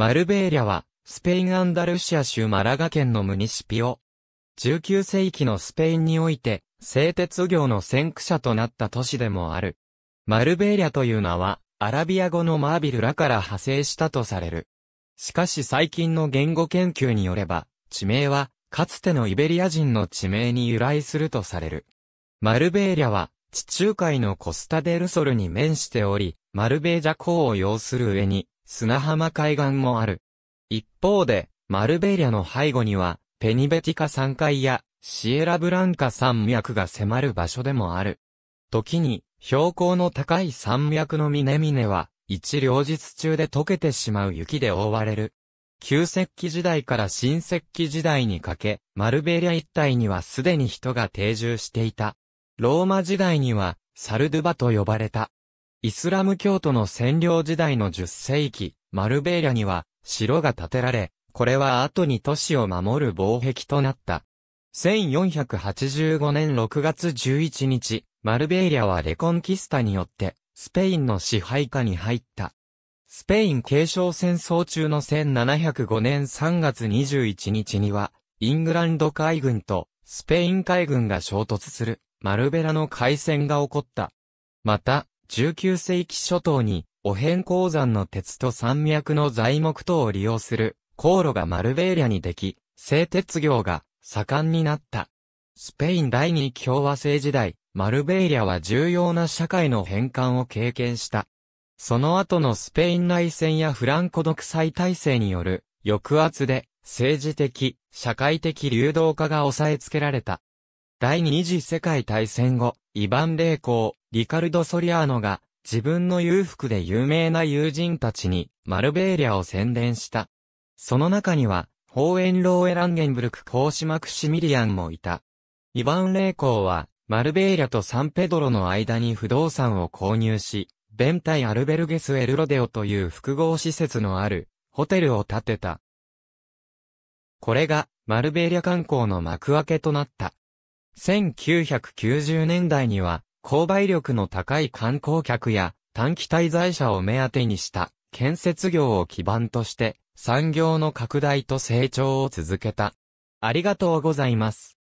マルベーリャは、スペイン・アンダルシア州マラガ県のムニシピオ。19世紀のスペインにおいて、製鉄業の先駆者となった都市でもある。マルベーリャという名は、アラビア語のマービルラから派生したとされる。しかし最近の言語研究によれば、地名は、かつてのイベリア人の地名に由来するとされる。マルベーリャは、地中海のコスタデルソルに面しており、マルベージャ港を要する上に、砂浜海岸もある。一方で、マルベリアの背後には、ペニベティカ山海や、シエラブランカ山脈が迫る場所でもある。時に、標高の高い山脈の峰々は、一両日中で溶けてしまう雪で覆われる。旧石器時代から新石器時代にかけ、マルベリア一帯にはすでに人が定住していた。ローマ時代には、サルドゥバと呼ばれた。イスラム教徒の占領時代の10世紀、マルベーリャには城が建てられ、これは後に都市を守る防壁となった。1485年6月11日、マルベーリャはレコンキスタによってスペインの支配下に入った。スペイン継承戦争中の1705年3月21日には、イングランド海軍とスペイン海軍が衝突する、マルベラの海戦が起こった。また、19世紀初頭に、お変鉱山の鉄と山脈の材木等を利用する、航路がマルベーリャにでき、製鉄業が盛んになった。スペイン第二共和制時代、マルベーリャは重要な社会の変換を経験した。その後のスペイン内戦やフランコ独裁体制による抑圧で政治的、社会的流動化が抑えつけられた。第二次世界大戦後、イヴァン・レイコー、リカルド・ソリアーノが、自分の裕福で有名な友人たちに、マルベーリャを宣伝した。その中には、ホーエンローエランゲンブルク公子マクシミリアンもいた。イヴァン・レイコーは、マルベーリャとサンペドロの間に不動産を購入し、ベンタイ・アルベルゲス・エルロデオという複合施設のある、ホテルを建てた。これが、マルベーリャ観光の幕開けとなった。1990年代には、購買力の高い観光客や短期滞在者を目当てにした建設業を基盤として産業の拡大と成長を続けた。ありがとうございます。